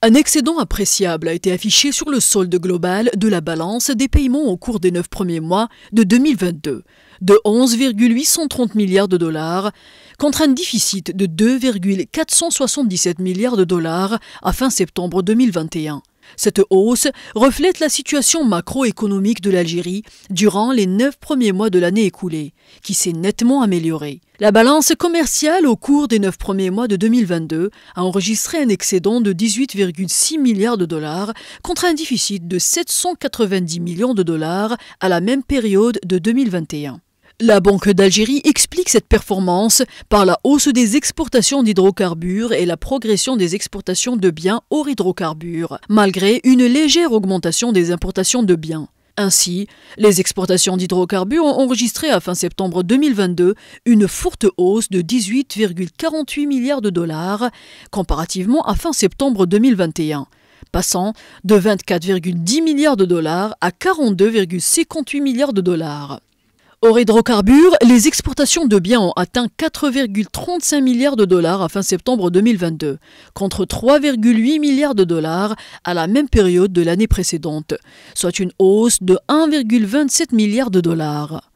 Un excédent appréciable a été affiché sur le solde global de la balance des paiements au cours des neuf premiers mois de 2022 de 11,830 milliards de dollars contre un déficit de 2,477 milliards de dollars à fin septembre 2021. Cette hausse reflète la situation macroéconomique de l'Algérie durant les neuf premiers mois de l'année écoulée, qui s'est nettement améliorée. La balance commerciale au cours des neuf premiers mois de 2022 a enregistré un excédent de 18,6 milliards de dollars contre un déficit de 790 millions de dollars à la même période de 2021. La Banque d'Algérie explique cette performance par la hausse des exportations d'hydrocarbures et la progression des exportations de biens hors hydrocarbures, malgré une légère augmentation des importations de biens. Ainsi, les exportations d'hydrocarbures ont enregistré à fin septembre 2022 une forte hausse de 18,48 milliards de dollars comparativement à fin septembre 2021 passant de 24,10 milliards de dollars à 42,58 milliards de dollars. Au hydrocarbures, les exportations de biens ont atteint 4,35 milliards de dollars à fin septembre 2022, contre 3,8 milliards de dollars à la même période de l'année précédente, soit une hausse de 1,27 milliard de dollars.